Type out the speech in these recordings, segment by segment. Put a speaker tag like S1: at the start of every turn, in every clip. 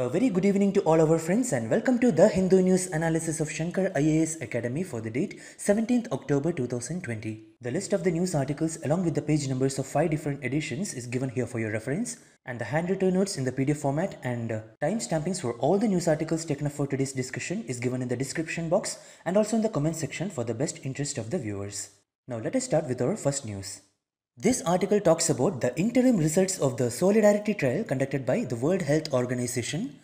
S1: A very good evening to all our friends and welcome to the Hindu News Analysis of Shankar IAS Academy for the date 17th October 2020. The list of the news articles along with the page numbers of 5 different editions is given here for your reference and the handwritten notes in the PDF format and time stampings for all the news articles taken up for today's discussion is given in the description box and also in the comment section for the best interest of the viewers. Now let us start with our first news. This article talks about the interim results of the Solidarity trial conducted by the World Health Organization.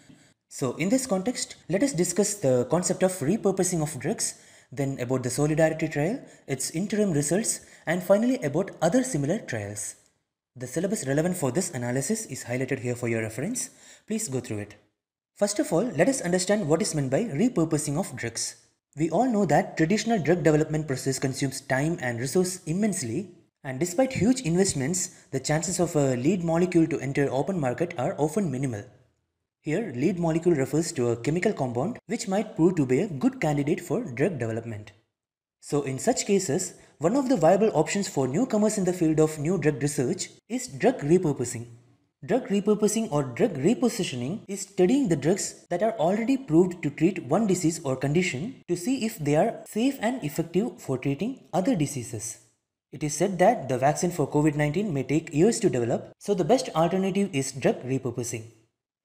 S1: So, in this context, let us discuss the concept of repurposing of drugs, then about the Solidarity trial, its interim results, and finally about other similar trials. The syllabus relevant for this analysis is highlighted here for your reference. Please go through it. First of all, let us understand what is meant by repurposing of drugs. We all know that traditional drug development process consumes time and resource immensely and despite huge investments, the chances of a lead molecule to enter open market are often minimal. Here, lead molecule refers to a chemical compound which might prove to be a good candidate for drug development. So in such cases, one of the viable options for newcomers in the field of new drug research is drug repurposing. Drug repurposing or drug repositioning is studying the drugs that are already proved to treat one disease or condition to see if they are safe and effective for treating other diseases. It is said that the vaccine for COVID-19 may take years to develop, so the best alternative is drug repurposing.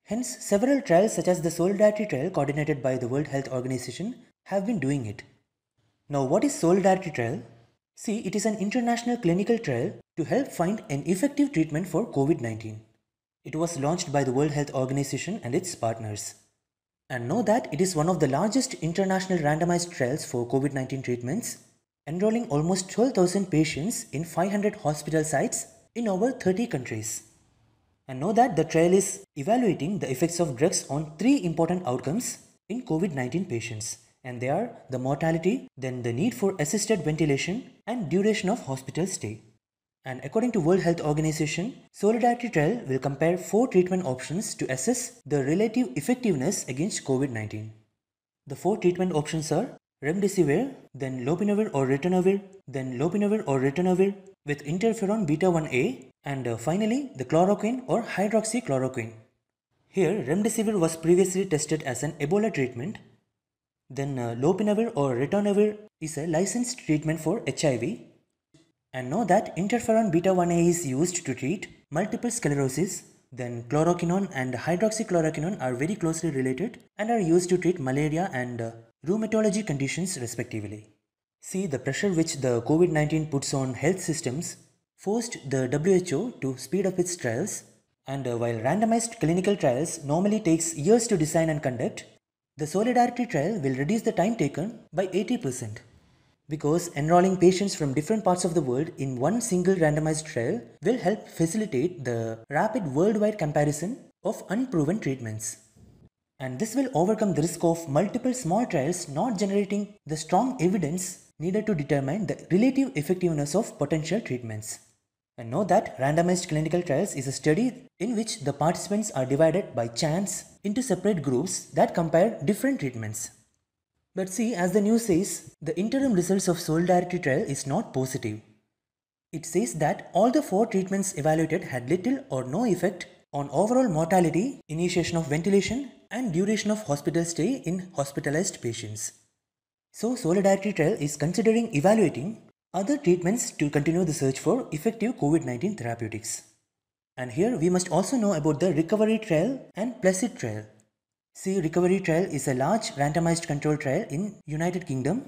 S1: Hence, several trials such as the Solidarity trial coordinated by the World Health Organization have been doing it. Now, what is Solidarity trial? See, it is an international clinical trial to help find an effective treatment for COVID-19. It was launched by the World Health Organization and its partners. And know that it is one of the largest international randomized trials for COVID-19 treatments enrolling almost 12,000 patients in 500 hospital sites in over 30 countries. And know that the trial is evaluating the effects of drugs on three important outcomes in COVID 19 patients, and they are the mortality, then the need for assisted ventilation, and duration of hospital stay. And according to World Health Organization, Solidarity Trial will compare four treatment options to assess the relative effectiveness against COVID-19. The four treatment options are remdesivir, then lopinavir or ritonavir, then lopinavir or ritonavir with interferon beta-1a and uh, finally the chloroquine or hydroxychloroquine. Here remdesivir was previously tested as an Ebola treatment. Then uh, lopinavir or ritonavir is a licensed treatment for HIV. And know that interferon beta-1a is used to treat multiple sclerosis, then chloroquinone and hydroxychloroquinone are very closely related and are used to treat malaria and uh, rheumatology conditions respectively. See the pressure which the COVID-19 puts on health systems forced the WHO to speed up its trials and uh, while randomized clinical trials normally takes years to design and conduct, the Solidarity trial will reduce the time taken by 80% because enrolling patients from different parts of the world in one single randomized trial will help facilitate the rapid worldwide comparison of unproven treatments. And this will overcome the risk of multiple small trials not generating the strong evidence needed to determine the relative effectiveness of potential treatments. And know that randomized clinical trials is a study in which the participants are divided by chance into separate groups that compare different treatments. But see, as the news says, the interim results of Solidarity trial is not positive. It says that all the four treatments evaluated had little or no effect on overall mortality, initiation of ventilation, and duration of hospital stay in hospitalized patients. So Solidarity Trial is considering evaluating other treatments to continue the search for effective COVID-19 therapeutics. And here we must also know about the recovery trial and placid trial. See, recovery trial is a large randomized controlled trial in United Kingdom.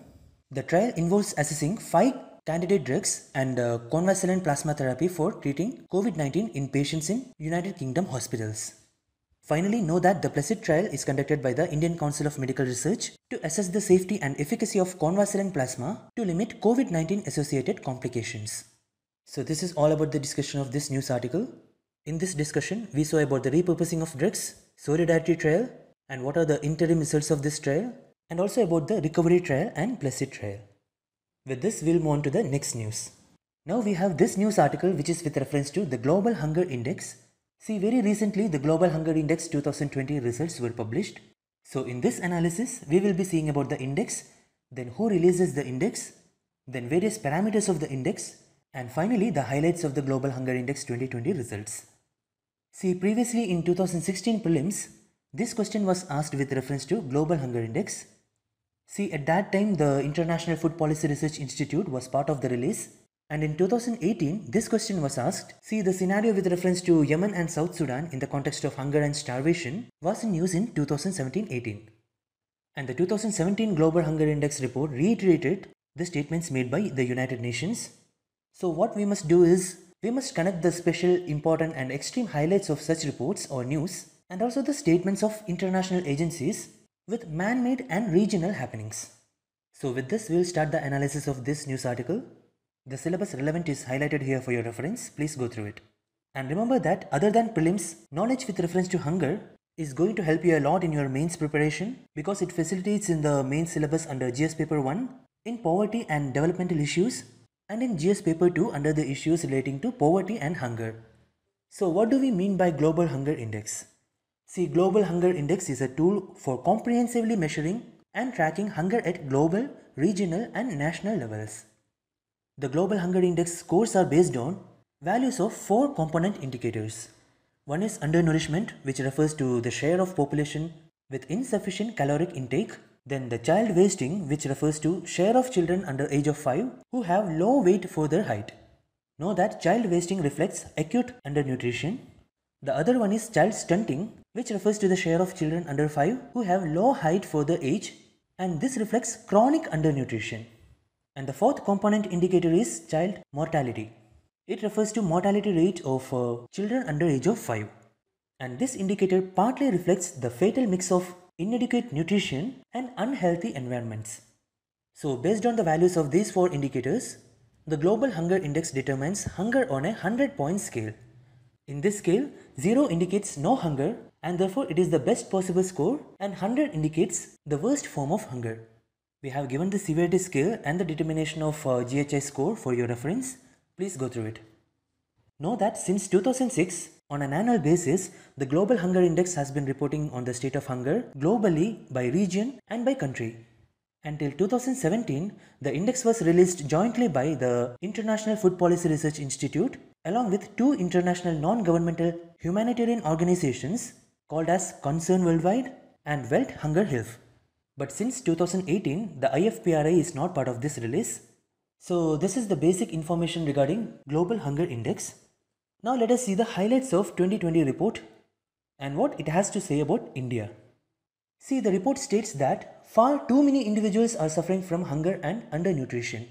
S1: The trial involves assessing five candidate drugs and uh, convalescent plasma therapy for treating COVID-19 in patients in United Kingdom hospitals. Finally, know that the PLACID trial is conducted by the Indian Council of Medical Research to assess the safety and efficacy of convalescent plasma to limit COVID-19 associated complications. So this is all about the discussion of this news article. In this discussion, we saw about the repurposing of drugs, solidarity trial, and what are the interim results of this trial, and also about the recovery trial and placid trial. With this, we'll move on to the next news. Now we have this news article which is with reference to the Global Hunger Index See, very recently the Global Hunger Index 2020 results were published. So in this analysis, we will be seeing about the index, then who releases the index, then various parameters of the index, and finally the highlights of the Global Hunger Index 2020 results. See, previously in 2016 prelims, this question was asked with reference to Global Hunger Index. See, at that time the International Food Policy Research Institute was part of the release and in 2018, this question was asked. See, the scenario with reference to Yemen and South Sudan in the context of hunger and starvation was in use in 2017 18. And the 2017 Global Hunger Index report reiterated the statements made by the United Nations. So, what we must do is we must connect the special, important, and extreme highlights of such reports or news and also the statements of international agencies with man made and regional happenings. So, with this, we will start the analysis of this news article. The syllabus relevant is highlighted here for your reference. Please go through it. And remember that other than prelims, knowledge with reference to hunger is going to help you a lot in your mains preparation because it facilitates in the main syllabus under GS paper 1 in poverty and developmental issues and in GS paper 2 under the issues relating to poverty and hunger. So what do we mean by global hunger index? See global hunger index is a tool for comprehensively measuring and tracking hunger at global, regional and national levels. The Global Hunger Index scores are based on values of four component indicators. One is undernourishment, which refers to the share of population with insufficient caloric intake. Then the child wasting, which refers to share of children under age of 5 who have low weight for their height. Know that child wasting reflects acute undernutrition. The other one is child stunting, which refers to the share of children under 5 who have low height for their age and this reflects chronic undernutrition. And the fourth component indicator is child mortality. It refers to mortality rate of uh, children under age of 5. And this indicator partly reflects the fatal mix of inadequate nutrition and unhealthy environments. So based on the values of these four indicators, the Global Hunger Index determines hunger on a 100 point scale. In this scale, 0 indicates no hunger and therefore it is the best possible score and 100 indicates the worst form of hunger. We have given the severity scale and the determination of uh, GHI score for your reference. Please go through it. Know that since 2006, on an annual basis, the Global Hunger Index has been reporting on the state of hunger globally by region and by country. Until 2017, the index was released jointly by the International Food Policy Research Institute along with two international non-governmental humanitarian organizations called as Concern Worldwide and Welt Hunger Health. But since 2018, the IFPRI is not part of this release. So this is the basic information regarding Global Hunger Index. Now let us see the highlights of 2020 report and what it has to say about India. See, the report states that far too many individuals are suffering from hunger and undernutrition.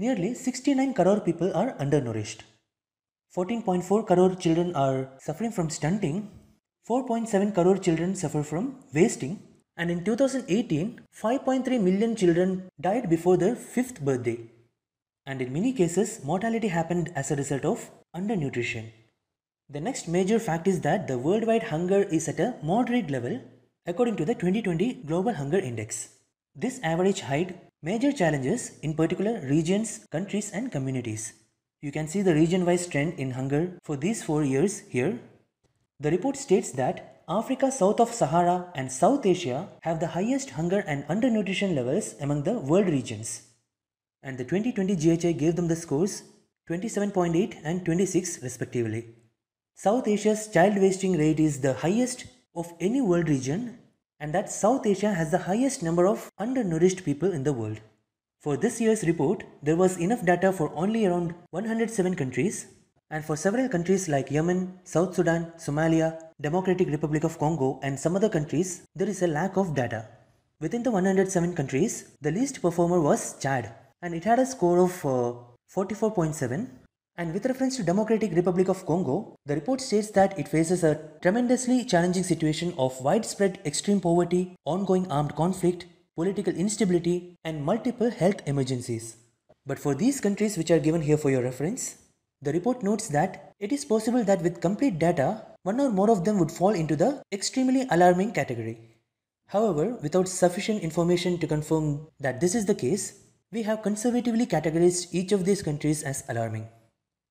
S1: Nearly 69 crore people are undernourished. 14.4 crore children are suffering from stunting. 4.7 crore children suffer from wasting and in 2018, 5.3 million children died before their fifth birthday. And in many cases, mortality happened as a result of undernutrition. The next major fact is that the worldwide hunger is at a moderate level according to the 2020 Global Hunger Index. This average height major challenges in particular regions, countries and communities. You can see the region-wise trend in hunger for these 4 years here. The report states that Africa south of Sahara and South Asia have the highest hunger and undernutrition levels among the world regions. And the 2020 GHI gave them the scores 27.8 and 26 respectively. South Asia's child wasting rate is the highest of any world region and that South Asia has the highest number of undernourished people in the world. For this year's report, there was enough data for only around 107 countries and for several countries like Yemen, South Sudan, Somalia, Democratic Republic of Congo, and some other countries, there is a lack of data. Within the 107 countries, the least performer was Chad, and it had a score of uh, 44.7. And with reference to Democratic Republic of Congo, the report states that it faces a tremendously challenging situation of widespread extreme poverty, ongoing armed conflict, political instability, and multiple health emergencies. But for these countries which are given here for your reference, the report notes that it is possible that with complete data, one or more of them would fall into the extremely alarming category. However, without sufficient information to confirm that this is the case, we have conservatively categorized each of these countries as alarming.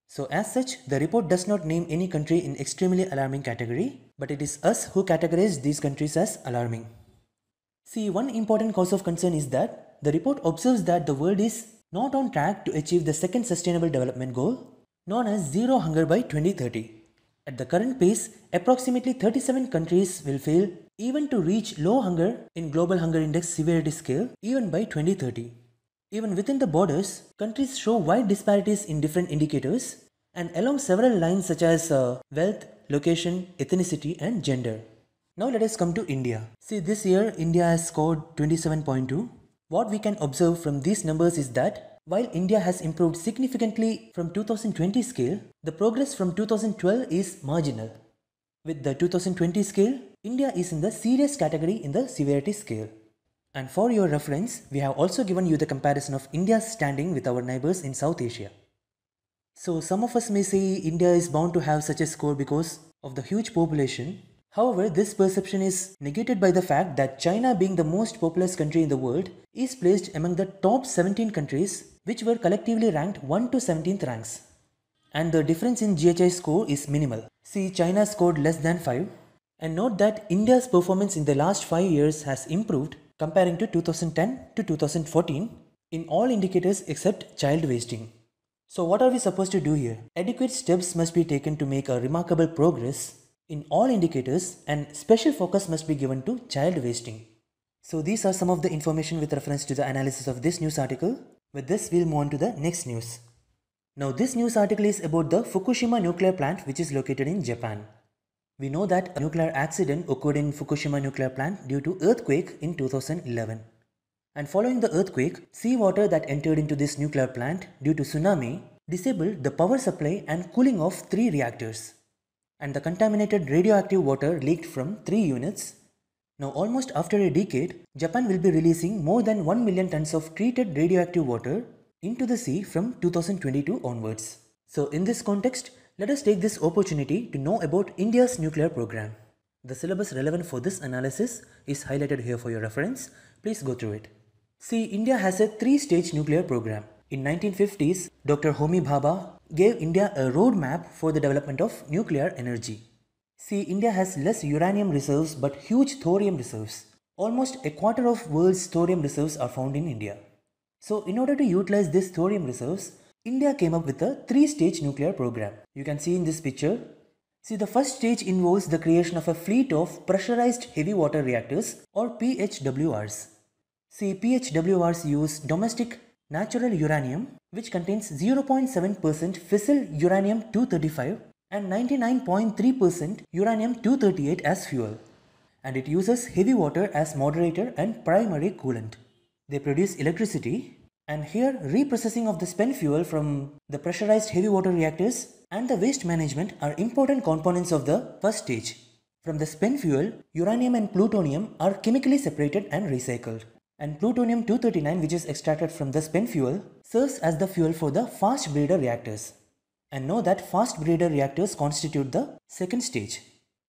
S1: So as such, the report does not name any country in extremely alarming category, but it is us who categorize these countries as alarming. See, one important cause of concern is that the report observes that the world is not on track to achieve the second sustainable development goal known as Zero Hunger by 2030. At the current pace, approximately 37 countries will fail even to reach low hunger in Global Hunger Index severity scale even by 2030. Even within the borders, countries show wide disparities in different indicators and along several lines such as uh, wealth, location, ethnicity and gender. Now let us come to India. See this year India has scored 27.2. What we can observe from these numbers is that while India has improved significantly from 2020 scale, the progress from 2012 is marginal. With the 2020 scale, India is in the serious category in the severity scale. And for your reference, we have also given you the comparison of India's standing with our neighbors in South Asia. So some of us may say India is bound to have such a score because of the huge population. However, this perception is negated by the fact that China being the most populous country in the world is placed among the top 17 countries which were collectively ranked 1 to 17th ranks. And the difference in GHI score is minimal. See, China scored less than 5. And note that India's performance in the last 5 years has improved comparing to 2010 to 2014 in all indicators except child wasting. So, what are we supposed to do here? Adequate steps must be taken to make a remarkable progress in all indicators, and special focus must be given to child wasting. So, these are some of the information with reference to the analysis of this news article. With this, we'll move on to the next news. Now, this news article is about the Fukushima nuclear plant which is located in Japan. We know that a nuclear accident occurred in Fukushima nuclear plant due to earthquake in 2011. And following the earthquake, seawater that entered into this nuclear plant due to tsunami disabled the power supply and cooling of three reactors. And the contaminated radioactive water leaked from three units now, almost after a decade, Japan will be releasing more than 1 million tons of treated radioactive water into the sea from 2022 onwards. So, in this context, let us take this opportunity to know about India's nuclear program. The syllabus relevant for this analysis is highlighted here for your reference. Please go through it. See, India has a three-stage nuclear program. In 1950s, Dr. Homi Bhabha gave India a roadmap for the development of nuclear energy. See, India has less uranium reserves but huge thorium reserves. Almost a quarter of world's thorium reserves are found in India. So, in order to utilize these thorium reserves, India came up with a three-stage nuclear program. You can see in this picture. See, the first stage involves the creation of a fleet of pressurized heavy water reactors or PHWRs. See, PHWRs use domestic natural uranium which contains 0.7% fissile uranium 235 and 99.3% uranium-238 as fuel. And it uses heavy water as moderator and primary coolant. They produce electricity and here reprocessing of the spent fuel from the pressurized heavy water reactors and the waste management are important components of the first stage. From the spent fuel, uranium and plutonium are chemically separated and recycled. And plutonium-239 which is extracted from the spent fuel serves as the fuel for the fast breeder reactors and know that fast breeder reactors constitute the second stage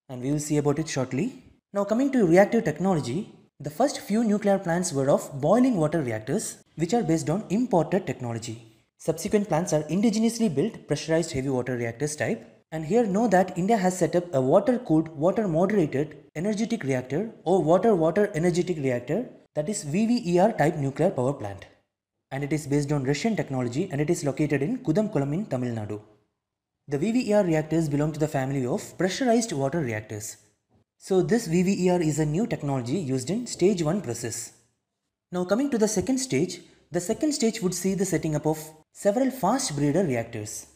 S1: and we will see about it shortly. Now coming to reactor technology, the first few nuclear plants were of boiling water reactors which are based on imported technology. Subsequent plants are indigenously built pressurized heavy water reactors type and here know that India has set up a water-cooled, water-moderated energetic reactor or water-water energetic reactor that is VVER type nuclear power plant. And it is based on Russian technology and it is located in Kudamkulam in Tamil Nadu. The VVER reactors belong to the family of pressurized water reactors. So this VVER is a new technology used in stage 1 process. Now coming to the second stage, the second stage would see the setting up of several fast breeder reactors.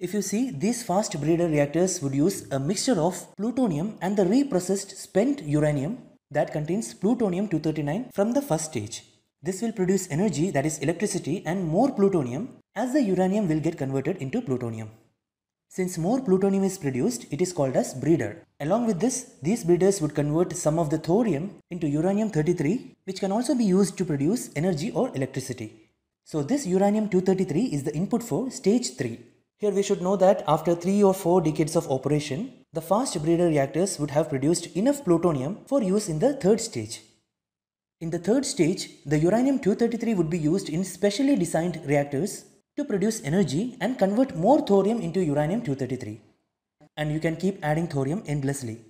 S1: If you see, these fast breeder reactors would use a mixture of plutonium and the reprocessed spent uranium that contains plutonium-239 from the first stage. This will produce energy that is electricity and more plutonium as the uranium will get converted into plutonium. Since more plutonium is produced, it is called as breeder. Along with this, these breeders would convert some of the thorium into uranium-33, which can also be used to produce energy or electricity. So this uranium-233 is the input for stage 3. Here we should know that after 3 or 4 decades of operation, the fast breeder reactors would have produced enough plutonium for use in the third stage. In the third stage, the uranium-233 would be used in specially designed reactors to produce energy and convert more thorium into uranium-233. And you can keep adding thorium endlessly.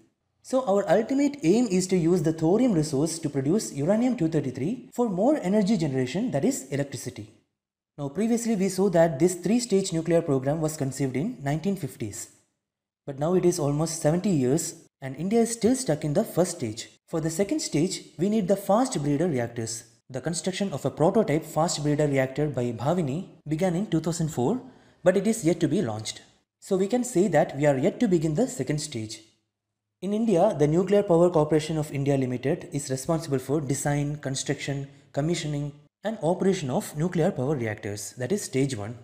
S1: So our ultimate aim is to use the thorium resource to produce uranium-233 for more energy generation that is electricity. Now previously we saw that this three-stage nuclear program was conceived in 1950s. But now it is almost 70 years and India is still stuck in the first stage. For the second stage, we need the fast breeder reactors the construction of a prototype fast breeder reactor by Bhavini began in 2004, but it is yet to be launched. So we can say that we are yet to begin the second stage. In India, the Nuclear Power Corporation of India Limited is responsible for design, construction, commissioning and operation of nuclear power reactors, that is stage 1.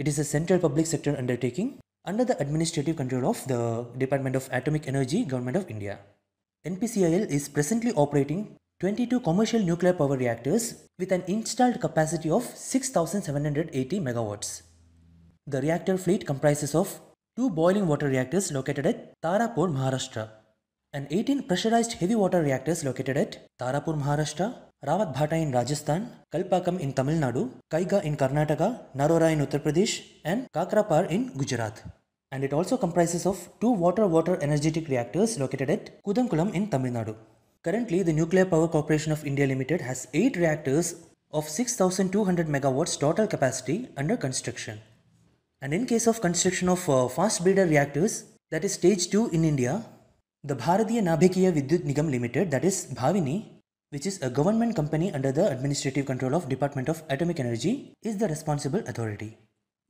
S1: It is a central public sector undertaking under the administrative control of the Department of Atomic Energy, Government of India. NPCIL is presently operating 22 commercial nuclear power reactors with an installed capacity of 6780 megawatts. The reactor fleet comprises of two boiling water reactors located at Tarapur, Maharashtra, and 18 pressurized heavy water reactors located at Tarapur, Maharashtra, Rawat in Rajasthan, Kalpakam in Tamil Nadu, Kaiga in Karnataka, Narora in Uttar Pradesh, and Kakrapar in Gujarat. And it also comprises of two water-water energetic reactors located at Kudankulam in Tamil Nadu. Currently, the Nuclear Power Corporation of India Limited has 8 reactors of 6200 megawatts total capacity under construction. And in case of construction of uh, fast breeder reactors, that is stage 2 in India, the Bharatiya Nabhikiya Vidyut Nigam Limited, that is Bhavini, which is a government company under the administrative control of Department of Atomic Energy, is the responsible authority.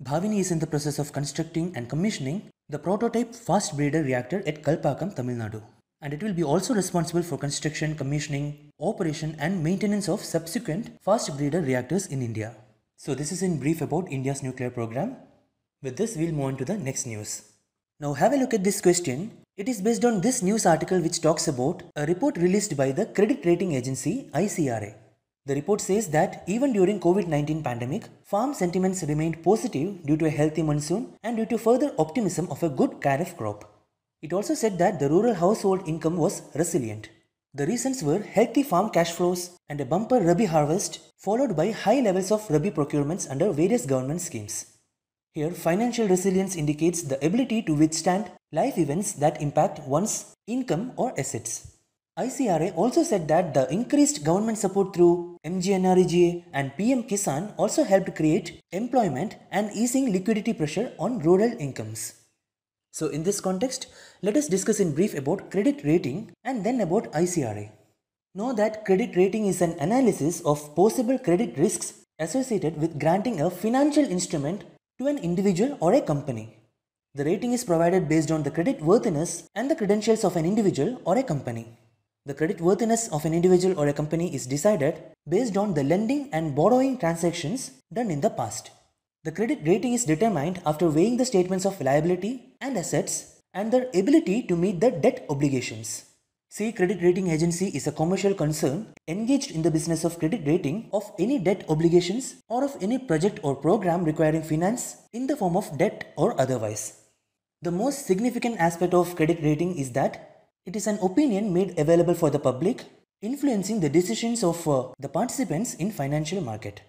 S1: Bhavini is in the process of constructing and commissioning the prototype fast breeder reactor at Kalpakkam, Tamil Nadu and it will be also responsible for construction, commissioning, operation and maintenance of subsequent fast breeder reactors in India. So this is in brief about India's nuclear program. With this we'll move on to the next news. Now have a look at this question. It is based on this news article which talks about a report released by the credit rating agency ICRA. The report says that even during COVID-19 pandemic, farm sentiments remained positive due to a healthy monsoon and due to further optimism of a good kharif crop. It also said that the rural household income was resilient. The reasons were healthy farm cash flows and a bumper Rabi harvest, followed by high levels of Rabi procurements under various government schemes. Here, financial resilience indicates the ability to withstand life events that impact one's income or assets. ICRA also said that the increased government support through MGNREGA and PM Kisan also helped create employment and easing liquidity pressure on rural incomes. So in this context, let us discuss in brief about credit rating and then about ICRA. Know that credit rating is an analysis of possible credit risks associated with granting a financial instrument to an individual or a company. The rating is provided based on the credit worthiness and the credentials of an individual or a company. The credit worthiness of an individual or a company is decided based on the lending and borrowing transactions done in the past. The credit rating is determined after weighing the statements of liability and assets and their ability to meet their debt obligations. See, credit rating agency is a commercial concern engaged in the business of credit rating of any debt obligations or of any project or program requiring finance in the form of debt or otherwise. The most significant aspect of credit rating is that it is an opinion made available for the public, influencing the decisions of uh, the participants in financial market.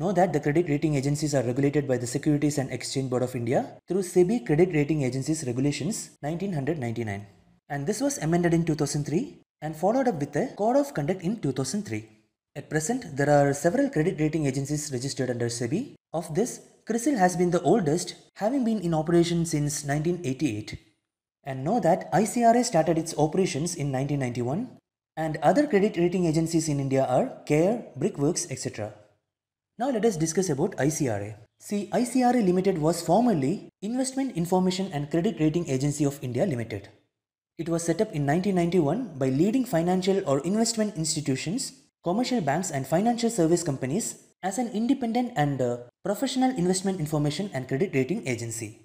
S1: Know that the credit rating agencies are regulated by the Securities and Exchange Board of India through SEBI Credit Rating Agencies Regulations 1999. And this was amended in 2003 and followed up with a Code of Conduct in 2003. At present, there are several credit rating agencies registered under SEBI. Of this, CRISIL has been the oldest, having been in operation since 1988. And know that ICRA started its operations in 1991, and other credit rating agencies in India are CARE, Brickworks, etc. Now let us discuss about ICRA. See, ICRA Limited was formerly Investment Information and Credit Rating Agency of India Limited. It was set up in 1991 by leading financial or investment institutions, commercial banks and financial service companies as an independent and uh, professional investment information and credit rating agency.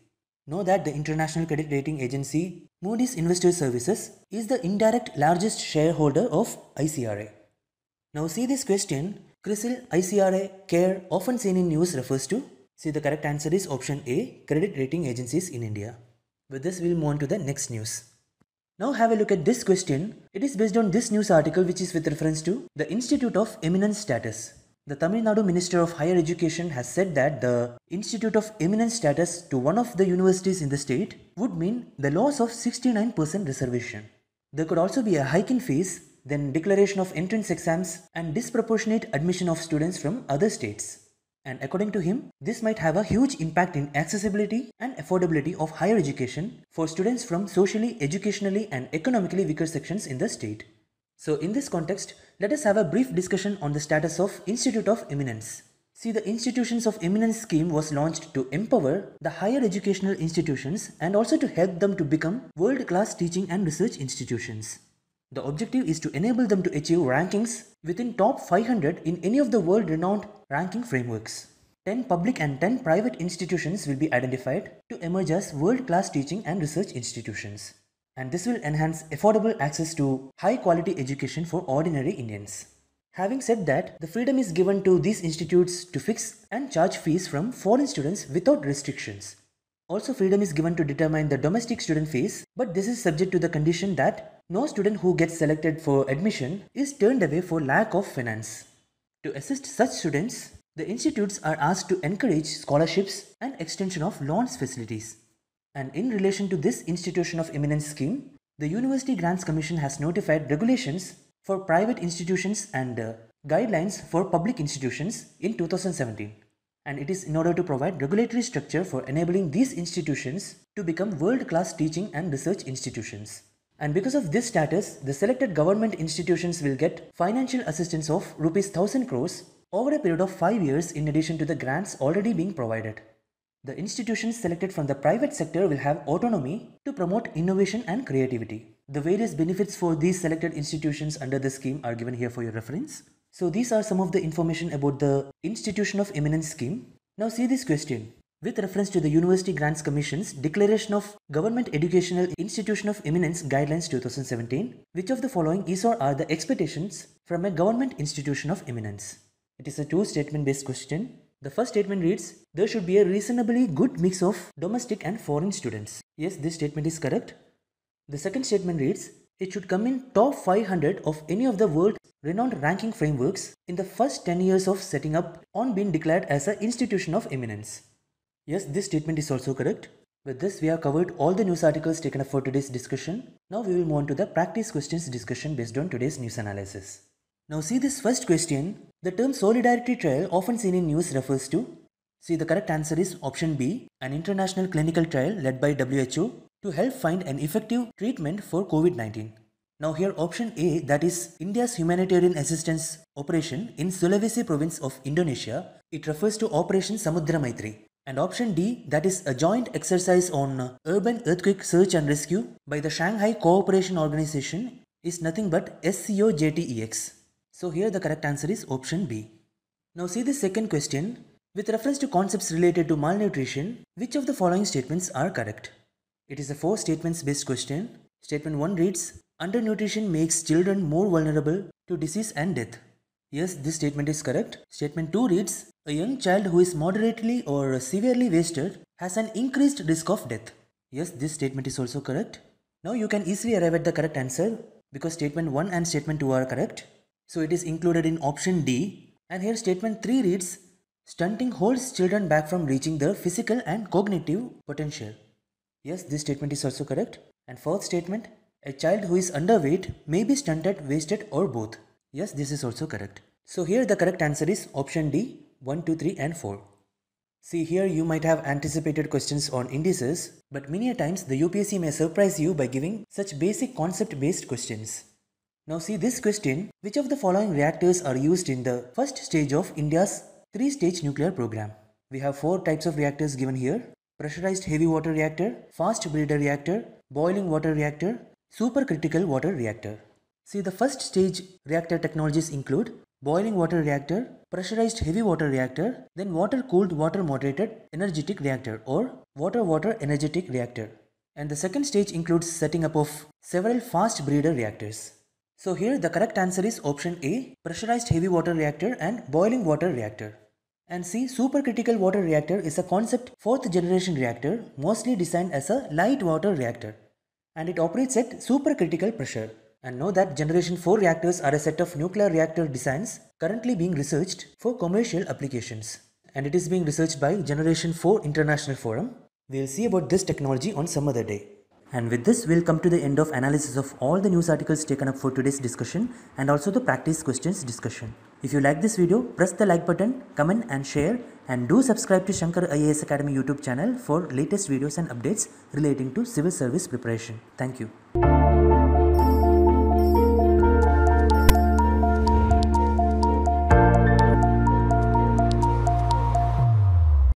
S1: Know that the international credit rating agency Moody's Investor Services is the indirect largest shareholder of ICRA. Now see this question CRISIL ICRA CARE often seen in news refers to? See the correct answer is option A credit rating agencies in India. With this we'll move on to the next news. Now have a look at this question. It is based on this news article which is with reference to the Institute of Eminence Status. The Tamil Nadu Minister of Higher Education has said that the Institute of Eminence status to one of the universities in the state would mean the loss of 69% reservation. There could also be a hike in fees then declaration of entrance exams, and disproportionate admission of students from other states. And according to him, this might have a huge impact in accessibility and affordability of higher education for students from socially, educationally, and economically weaker sections in the state. So, in this context, let us have a brief discussion on the status of Institute of Eminence. See, the Institutions of Eminence scheme was launched to empower the higher educational institutions and also to help them to become world class teaching and research institutions. The objective is to enable them to achieve rankings within top 500 in any of the world-renowned ranking frameworks. 10 public and 10 private institutions will be identified to emerge as world-class teaching and research institutions. And this will enhance affordable access to high-quality education for ordinary Indians. Having said that, the freedom is given to these institutes to fix and charge fees from foreign students without restrictions. Also freedom is given to determine the domestic student fees, but this is subject to the condition that no student who gets selected for admission is turned away for lack of finance. To assist such students, the institutes are asked to encourage scholarships and extension of loans facilities. And in relation to this institution of eminence scheme, the University Grants Commission has notified regulations for private institutions and uh, guidelines for public institutions in 2017. And it is in order to provide regulatory structure for enabling these institutions to become world class teaching and research institutions. And because of this status, the selected government institutions will get financial assistance of rupees 1000 crores over a period of 5 years in addition to the grants already being provided. The institutions selected from the private sector will have autonomy to promote innovation and creativity. The various benefits for these selected institutions under the scheme are given here for your reference. So these are some of the information about the Institution of Eminence scheme. Now see this question with reference to the University Grants Commission's Declaration of Government Educational Institution of Eminence Guidelines 2017, which of the following is or are the expectations from a government institution of eminence? It is a two statement based question. The first statement reads There should be a reasonably good mix of domestic and foreign students. Yes, this statement is correct. The second statement reads It should come in top 500 of any of the world's renowned ranking frameworks in the first 10 years of setting up on being declared as an institution of eminence. Yes, this statement is also correct. With this, we have covered all the news articles taken up for today's discussion. Now we will move on to the practice questions discussion based on today's news analysis. Now see this first question. The term solidarity trial often seen in news refers to See the correct answer is option B, an international clinical trial led by WHO to help find an effective treatment for COVID-19. Now here option A that is India's humanitarian assistance operation in Sulawesi province of Indonesia. It refers to Operation Samudra Maitri. And option D, that is a joint exercise on uh, urban earthquake search and rescue by the Shanghai Cooperation Organization is nothing but SCOJTEX. So here the correct answer is option B. Now see the second question. With reference to concepts related to malnutrition, which of the following statements are correct? It is a four statements based question. Statement 1 reads, Undernutrition makes children more vulnerable to disease and death. Yes, this statement is correct. Statement 2 reads, a young child who is moderately or severely wasted has an increased risk of death. Yes, this statement is also correct. Now you can easily arrive at the correct answer because statement 1 and statement 2 are correct. So it is included in option D. And here statement 3 reads, Stunting holds children back from reaching their physical and cognitive potential. Yes, this statement is also correct. And fourth statement, a child who is underweight may be stunted, wasted or both. Yes, this is also correct. So here the correct answer is option D. 1, 2, 3 and 4. See here you might have anticipated questions on indices, but many a times the UPSC may surprise you by giving such basic concept based questions. Now see this question, which of the following reactors are used in the first stage of India's three stage nuclear program? We have four types of reactors given here. Pressurized heavy water reactor, fast breeder reactor, boiling water reactor, supercritical water reactor. See the first stage reactor technologies include boiling water reactor, pressurized heavy water reactor, then water cooled water moderated energetic reactor or water water energetic reactor. And the second stage includes setting up of several fast breeder reactors. So here the correct answer is option A pressurized heavy water reactor and boiling water reactor. And C supercritical water reactor is a concept fourth generation reactor mostly designed as a light water reactor and it operates at supercritical pressure and know that generation 4 reactors are a set of nuclear reactor designs currently being researched for commercial applications and it is being researched by Generation 4 International Forum. We'll see about this technology on some other day. And with this, we'll come to the end of analysis of all the news articles taken up for today's discussion and also the practice questions discussion. If you like this video, press the like button, comment and share and do subscribe to Shankar IAS Academy YouTube channel for latest videos and updates relating to civil service preparation. Thank you.